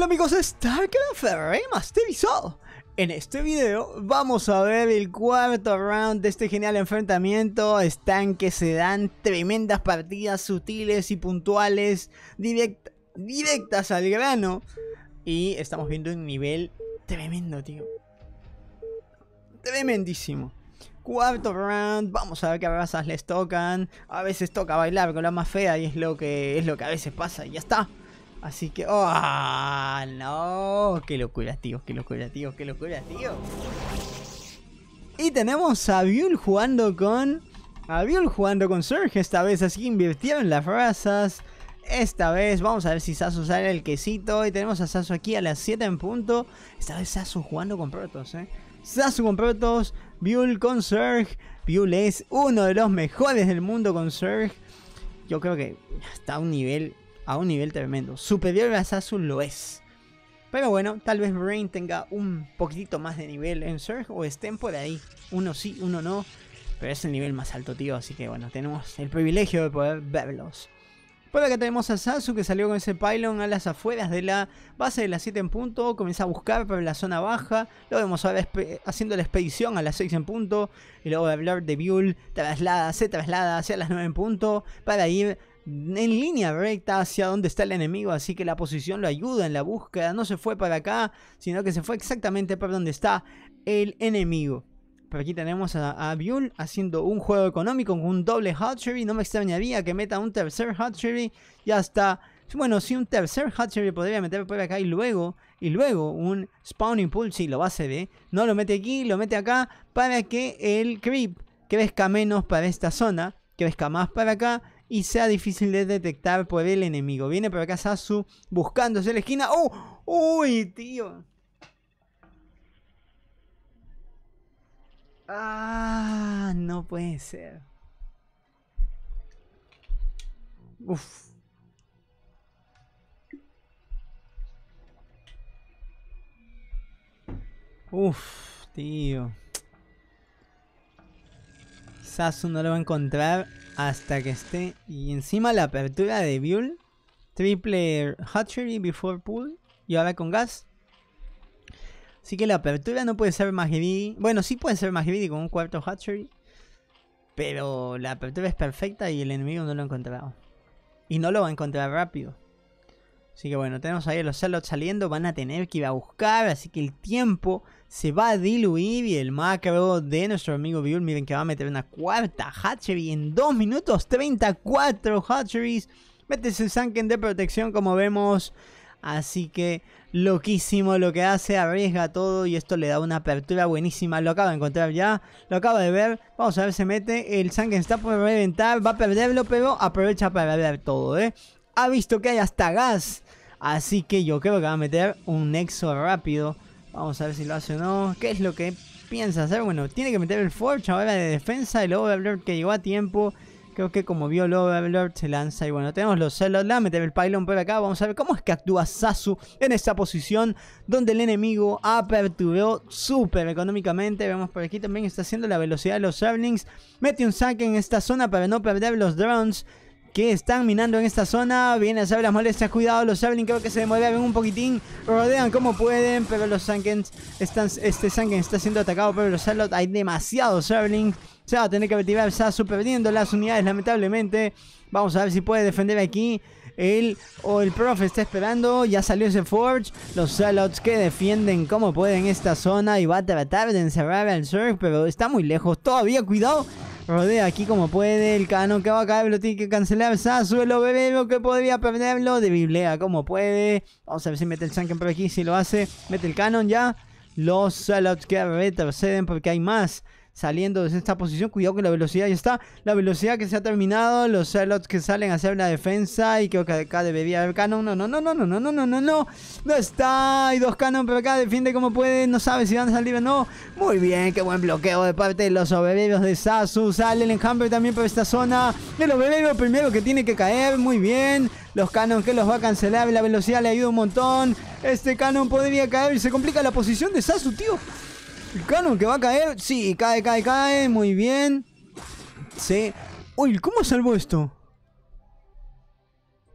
Hola amigos de StarCraft Masterizado En este video vamos a ver el cuarto round de este genial enfrentamiento Están que se dan tremendas partidas sutiles y puntuales Directas al grano Y estamos viendo un nivel tremendo tío Tremendísimo cuarto round. Vamos a ver qué razas les tocan. A veces toca bailar con la más fea y es lo que es lo que a veces pasa y ya está. Así que, ¡oh, no! ¡Qué locura, tío! ¡Qué locura, tío! ¡Qué locura, tío! Y tenemos a Biul jugando con... A Biul jugando con Surge esta vez, así que en las razas. Esta vez vamos a ver si Sasu sale el quesito. Y tenemos a Sasu aquí a las 7 en punto. Esta vez Sasu jugando con protos, ¿eh? Sasu con protos. Biul con Surge. Biul es uno de los mejores del mundo con Surge. Yo creo que está a un nivel a un nivel tremendo. Superior a Sasu lo es. Pero bueno, tal vez Brain tenga un poquitito más de nivel en Surge o estén por ahí. Uno sí, uno no. Pero es el nivel más alto, tío. Así que bueno, tenemos el privilegio de poder verlos. Por acá tenemos a Sasu que salió con ese pylon a las afueras de la base de las 7 en punto. Comienza a buscar por la zona baja. Lo vemos ahora haciendo la expedición a las 6 en punto. Y luego de hablar de Buell, traslada, se traslada hacia las 9 en punto para ir en línea recta hacia donde está el enemigo, así que la posición lo ayuda en la búsqueda, no se fue para acá, sino que se fue exactamente para donde está el enemigo. Pero aquí tenemos a, a haciendo un juego económico con un doble hatchery. No me extrañaría que meta un tercer hatchery. Ya está. Bueno, si un tercer hatchery podría meter por acá y luego, y luego un spawning pulse si lo va a hacer, ¿eh? No lo mete aquí, lo mete acá para que el creep crezca menos para esta zona, crezca más para acá y sea difícil de detectar por el enemigo. Viene por acá Sasu buscándose la esquina. ¡Oh! ¡Uy, tío! Ah, no puede ser. Uf. Uf, tío. Sasu no lo va a encontrar hasta que esté. Y encima la apertura de Buell. Triple Hatchery before pull. Y ahora con gas. Así que la apertura no puede ser más heavy. Bueno, sí puede ser más greedy con un cuarto Hatchery. Pero la apertura es perfecta y el enemigo no lo ha encontrado. Y no lo va a encontrar rápido. Así que bueno, tenemos ahí a los zealots saliendo, van a tener que ir a buscar, así que el tiempo se va a diluir y el macro de nuestro amigo Biul, miren que va a meter una cuarta hatchery en 2 minutos 34 hatcheries. Mete su Sanken de protección como vemos, así que loquísimo lo que hace, arriesga todo y esto le da una apertura buenísima, lo acaba de encontrar ya, lo acaba de ver, vamos a ver, se mete, el Sanken está por reventar, va a perderlo, pero aprovecha para ver todo, ¿eh? ha visto que hay hasta gas. Así que yo creo que va a meter un nexo rápido. Vamos a ver si lo hace o no. ¿Qué es lo que piensa hacer? Bueno, tiene que meter el Forge ahora de defensa. El Overlord que llegó a tiempo. Creo que como vio el Overlord se lanza. Y bueno, tenemos los celos La meter el Pylon por acá. Vamos a ver cómo es que actúa Sasu en esta posición. Donde el enemigo aperturó súper económicamente. Vemos por aquí también está haciendo la velocidad de los Earnings. Mete un saque en esta zona para no perder los drones que están minando en esta zona. Viene a saber las molestias. Cuidado, los Sablin creo que se demueven un poquitín. Rodean como pueden, pero los Sankens están. Este Sanken está siendo atacado Pero los Salots Hay demasiados Sablin. Se va a tener que retirar está perdiendo las unidades, lamentablemente. Vamos a ver si puede defender aquí. Él o el profe está esperando. Ya salió ese Forge. Los Salots que defienden como pueden esta zona. Y va a tratar de encerrar al Surf. Pero está muy lejos. Todavía cuidado. Rodea aquí como puede el canon que va a caer, lo tiene que cancelar. Sazuelo, bebé, lo que podría perderlo. De biblia como puede. Vamos a ver si mete el Shanken por aquí. Si lo hace, mete el canon ya. Los Salots que retroceden porque hay más saliendo desde esta posición. Cuidado con la velocidad. Ahí está la velocidad que se ha terminado. Los Zealots que salen a hacer la defensa. Y creo que acá debería haber canon. No, no, no, no, no, no, no, no, no. No, no está. Hay dos canon, pero acá defiende como puede. No sabe si van a salir o no. Muy bien, qué buen bloqueo de parte de los soberbios de Sasu. Sale el enjambre también por esta zona. El los primero que tiene que caer. Muy bien. Los canon que los va a cancelar. La velocidad le ayuda un montón. Este canon podría caer y se complica la posición de Sasu, tío. El canon que va a caer. Sí, cae, cae, cae. Muy bien. Sí. Uy, ¿cómo salvó esto?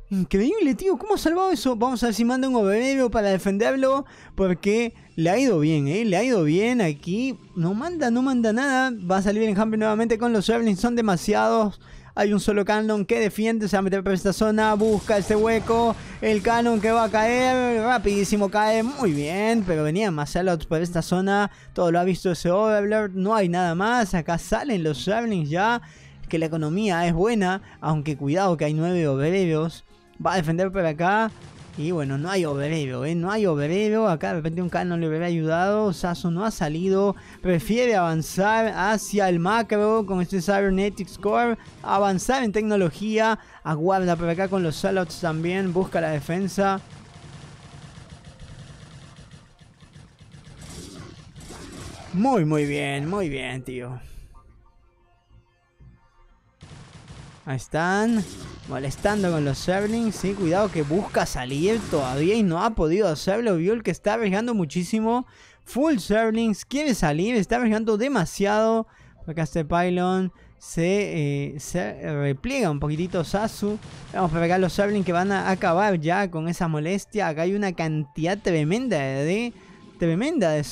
Increíble, tío. ¿Cómo ha salvado eso? Vamos a ver si manda un obrero para defenderlo. Porque le ha ido bien, ¿eh? Le ha ido bien aquí. No manda, no manda nada. Va a salir en hambre nuevamente con los Javelins. Son demasiados. Hay un solo canon que defiende, se va a meter por esta zona, busca ese hueco. El canon que va a caer, rapidísimo cae, muy bien. Pero más Masalot por esta zona, todo lo ha visto ese Overlord, no hay nada más. Acá salen los Javelins ya, que la economía es buena, aunque cuidado que hay nueve obreros. Va a defender por acá. Y bueno, no hay obrero, ¿eh? no hay obrero. Acá de repente un canon le hubiera ayudado. Sasu no ha salido. Prefiere avanzar hacia el macro con este Cybernetics Core. Avanzar en tecnología. Aguarda por acá con los Salots también. Busca la defensa. Muy, muy bien, muy bien, tío. Ahí están molestando con los Zerlings. Sí, cuidado que busca salir todavía y no ha podido hacerlo. Vio el que está arriesgando muchísimo. Full Zerlings quiere salir, está arriesgando demasiado. Acá este Pylon se, eh, se, repliega un poquitito Sasu. Vamos a acá los Zerlings que van a acabar ya con esa molestia. Acá hay una cantidad tremenda de, tremenda de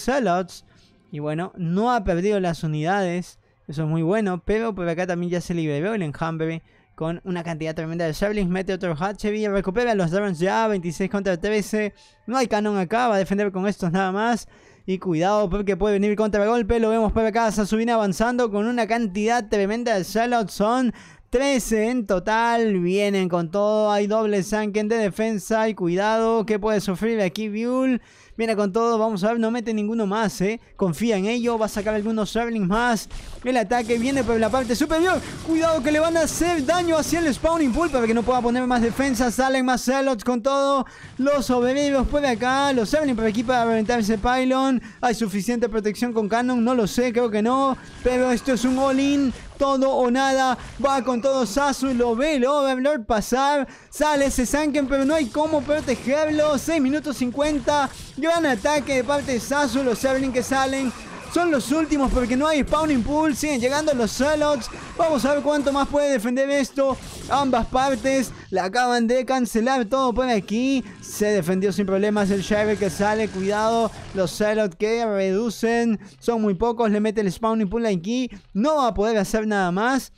Y bueno, no ha perdido las unidades. Eso es muy bueno. Pero por acá también ya se liberó el enjambre con una cantidad tremenda de Javelins. Mete otro y recupera los Drones ya, 26 contra 13. No hay canon acá, va a defender con estos nada más. Y cuidado porque puede venir contra el golpe. Lo vemos por acá. Sasubina avanzando con una cantidad tremenda de shallots. Son 13 en total. Vienen con todo. Hay doble Sanken de defensa. Y cuidado que puede sufrir aquí Buell. Viene con todo, vamos a ver, no mete ninguno más, ¿eh? Confía en ello, va a sacar algunos Traveling más. El ataque viene por la parte superior. Cuidado que le van a hacer daño hacia el Spawning Pool para que no pueda poner más defensa. Salen más Zealots con todo. Los sobrevivos por acá. Los Traveling por aquí para reventar ese Pylon. ¿Hay suficiente protección con Cannon No lo sé, creo que no. Pero esto es un all-in todo o nada. Va con todo Sasu, lo ve el Overlord pasar. Sale ese Sanken, pero no hay cómo protegerlo. 6 minutos 50. Gran ataque de parte de Sasu, los Severin que salen. Son los últimos porque no hay Spawning Pool. Siguen llegando los Zealots. Vamos a ver cuánto más puede defender esto. Ambas partes la acaban de cancelar todo por aquí. Se defendió sin problemas el Shiver que sale. Cuidado. Los Zealots que reducen. Son muy pocos. Le mete el Spawning Pool aquí. No va a poder hacer nada más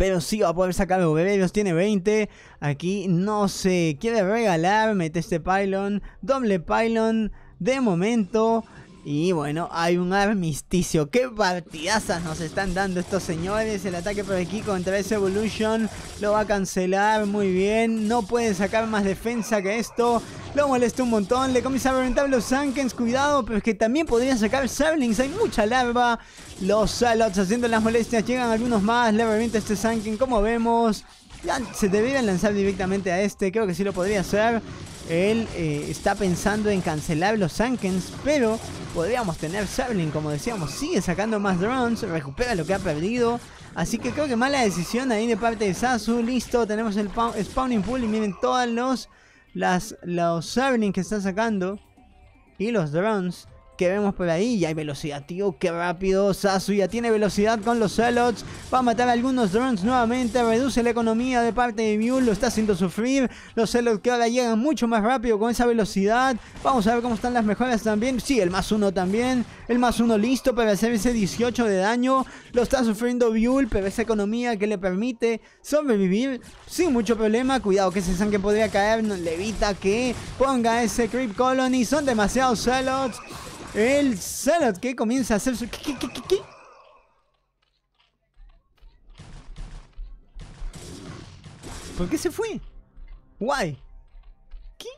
pero sí va a poder sacar los Tiene 20. Aquí no se quiere regalar. Mete este pylon. Doble pylon. De momento, y bueno, hay un armisticio. ¡Qué partidazas nos están dando estos señores! El ataque por aquí contra ese Evolution lo va a cancelar muy bien. No pueden sacar más defensa que esto. Lo molesta un montón. Le comienza a reventar los Sankens. Cuidado, pero es que también podría sacar Sablings. Hay mucha larva. Los Salots haciendo las molestias. Llegan algunos más. Le revienta este Sanken, como vemos. se deberían lanzar directamente a este, creo que sí lo podría hacer. Él eh, está pensando en cancelar los Sankens, pero podríamos tener Sablin, como decíamos, sigue sacando más drones, recupera lo que ha perdido. Así que creo que mala decisión ahí de parte de Sasu. Listo, tenemos el spawning pool y miren todos los, las, los que está sacando y los drones que vemos por ahí. Ya hay velocidad, tío. Qué rápido. Sasu ya tiene velocidad con los celots Va a matar algunos drones nuevamente. Reduce la economía de parte de Mule. Lo está haciendo sufrir. Los celots que ahora llegan mucho más rápido con esa velocidad. Vamos a ver cómo están las mejoras también. Sí, el más uno también. El más uno listo para hacer ese 18 de daño. Lo está sufriendo Viul pero esa economía que le permite sobrevivir sin mucho problema. Cuidado que ese sangre podría caer. le evita que ponga ese Creep Colony. Son demasiados celots el Salad que comienza a hacer su... ¿Qué, por qué se fue? Guay. ¿Qué?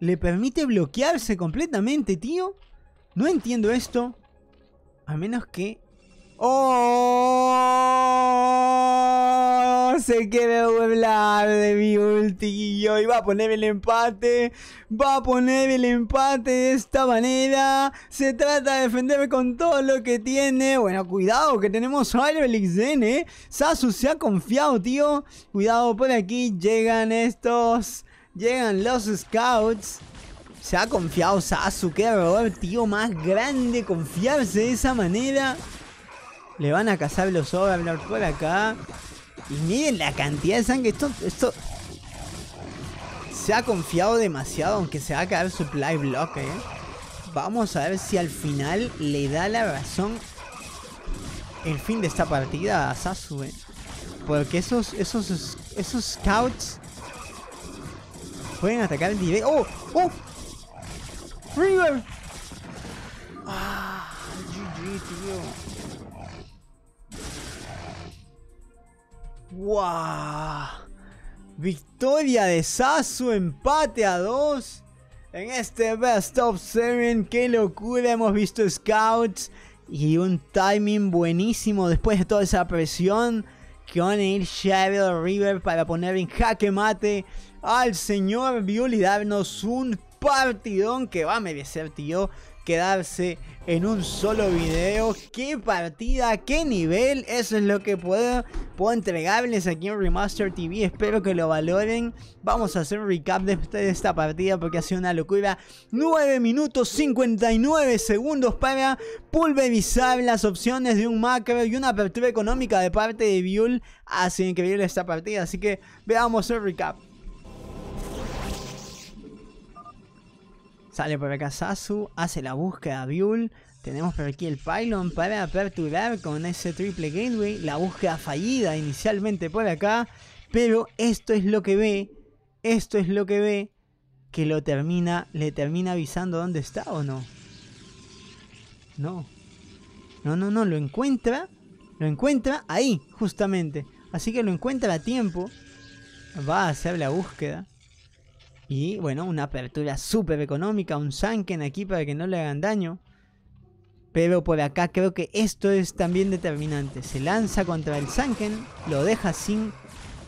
¿Le permite bloquearse completamente, tío? No entiendo esto. A menos que... ¡Oh! no se quiere hablar de mi ulti Y va a poner el empate. Va a poner el empate de esta manera. Se trata de defenderme con todo lo que tiene. Bueno, cuidado que tenemos a ¿eh? Sasu se ha confiado, tío. Cuidado, por aquí llegan estos. Llegan los scouts. Se ha confiado Sasu. Qué error, tío, más grande. Confiarse de esa manera. Le van a cazar los Overlord por acá. Y miren la cantidad de sangre. Esto, esto se ha confiado demasiado, aunque se va a caer supply block, eh. Vamos a ver si al final le da la razón el fin de esta partida a Sasuke eh. Porque esos, esos, esos scouts pueden atacar el ¡Oh! ¡Oh! ¡Ah! GG, tío. ¡Wow! Victoria de Sasu, empate a dos. En este Best of Seven, qué locura, hemos visto Scouts y un timing buenísimo después de toda esa presión que van a ir Shadow River para poner en jaque mate al señor Viol y darnos un partidón que va a merecer, tío, quedarse en un solo video. ¡Qué partida! ¡Qué nivel! Eso es lo que puedo, puedo entregarles aquí en Remaster TV. Espero que lo valoren. Vamos a hacer un recap de, esta partida porque ha sido una locura. 9 minutos 59 segundos para pulverizar las opciones de un macro y una apertura económica de parte de Biul. Así increíble esta partida. Así que veamos el recap. Sale por acá Sasu, hace la búsqueda Viul. Tenemos por aquí el pylon para aperturar con ese triple gateway. La búsqueda fallida inicialmente por acá. Pero esto es lo que ve. Esto es lo que ve. Que lo termina. Le termina avisando dónde está o no. No. No, no, no. Lo encuentra. Lo encuentra ahí, justamente. Así que lo encuentra a tiempo. Va a hacer la búsqueda. Y bueno, una apertura súper económica, un Sanken aquí para que no le hagan daño. Pero por acá creo que esto es también determinante. Se lanza contra el Sanken, lo deja sin,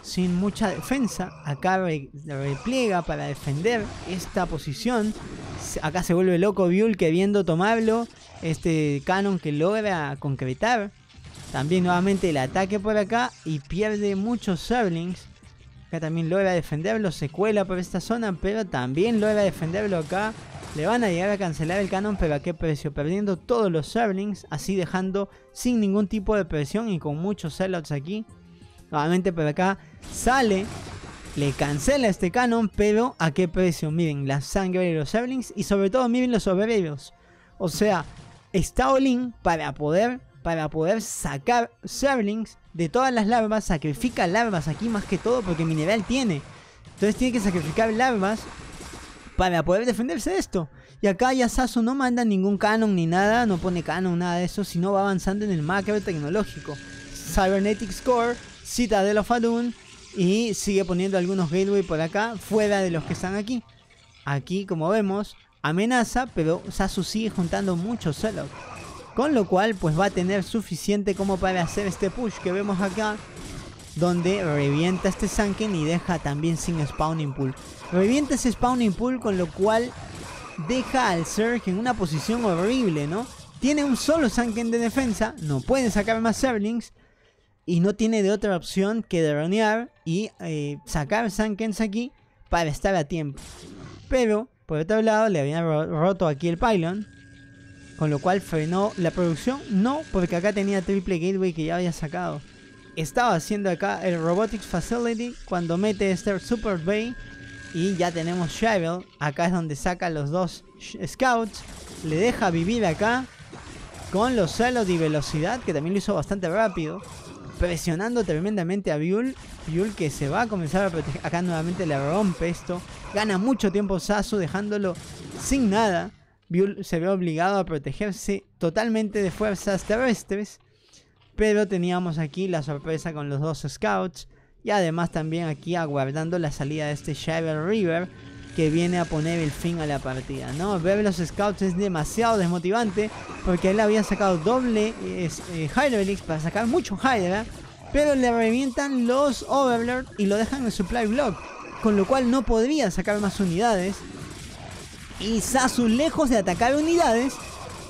sin mucha defensa. Acá repliega para defender esta posición. Acá se vuelve loco Biul queriendo tomarlo. Este canon que logra concretar. También nuevamente el ataque por acá y pierde muchos Serlings. Acá también lo a defenderlo. Se cuela por esta zona. Pero también lo a defenderlo acá. Le van a llegar a cancelar el canon. Pero a qué precio. Perdiendo todos los Sherlings, Así dejando sin ningún tipo de presión. Y con muchos sellouts aquí. Nuevamente por acá sale. Le cancela este canon. Pero a qué precio. Miren la sangre de los Sherlings Y sobre todo miren los sobrevivos O sea, está para poder para poder sacar Serlings de todas las larvas. Sacrifica larvas aquí más que todo porque mineral tiene. Entonces tiene que sacrificar larvas para poder defenderse de esto. Y acá ya Sasu no manda ningún canon ni nada, no pone canon, nada de eso, sino va avanzando en el macro tecnológico. Cybernetic Core, Cita de los Falun y sigue poniendo algunos gateway por acá, fuera de los que están aquí. Aquí, como vemos, amenaza, pero Sasu sigue juntando muchos celos. Con lo cual pues va a tener suficiente como para hacer este push que vemos acá. Donde revienta este Sanken y deja también sin Spawning Pool. Revienta ese Spawning Pool con lo cual deja al Surge en una posición horrible, ¿no? Tiene un solo Sanken de defensa, no puede sacar más Serlings y no tiene de otra opción que dronear y eh, sacar Sankens aquí para estar a tiempo. Pero, por otro lado, le habían roto aquí el pylon con lo cual frenó la producción. No, porque acá tenía triple gateway que ya había sacado. Estaba haciendo acá el Robotics Facility cuando mete este Super Bay y ya tenemos Shivel. Acá es donde saca los dos Scouts. Le deja vivir acá con los celos de velocidad que también lo hizo bastante rápido. Presionando tremendamente a Biul. Biul que se va a comenzar a proteger. Acá nuevamente le rompe esto. Gana mucho tiempo Sasu dejándolo sin nada se ve obligado a protegerse totalmente de fuerzas terrestres, pero teníamos aquí la sorpresa con los dos scouts y además también aquí aguardando la salida de este Shiver River que viene a poner el fin a la partida, ¿no? Ver los scouts es demasiado desmotivante porque él había sacado doble es, eh, para sacar mucho Hydra, pero le revientan los Overlord y lo dejan en Supply Block, con lo cual no podría sacar más unidades y Sasu, lejos de atacar unidades,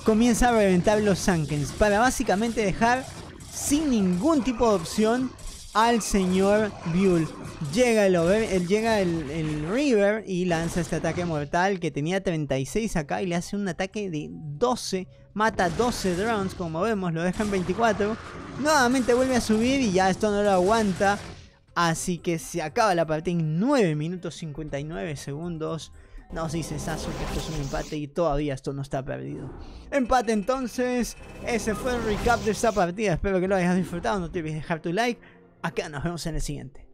comienza a reventar los Sankens para básicamente dejar sin ningún tipo de opción al señor Buell. Llega el, el, River y lanza este ataque mortal que tenía 36 acá y le hace un ataque de 12. Mata 12 drones, como vemos, lo deja en 24. Nuevamente vuelve a subir y ya esto no lo aguanta. Así que se acaba la partida en 9 minutos 59 segundos. Nos dice Sasuke que esto es un empate y todavía esto no está perdido. Empate entonces. Ese fue el recap de esta partida. Espero que lo hayas disfrutado. No te olvides dejar tu like. Acá nos vemos en el siguiente.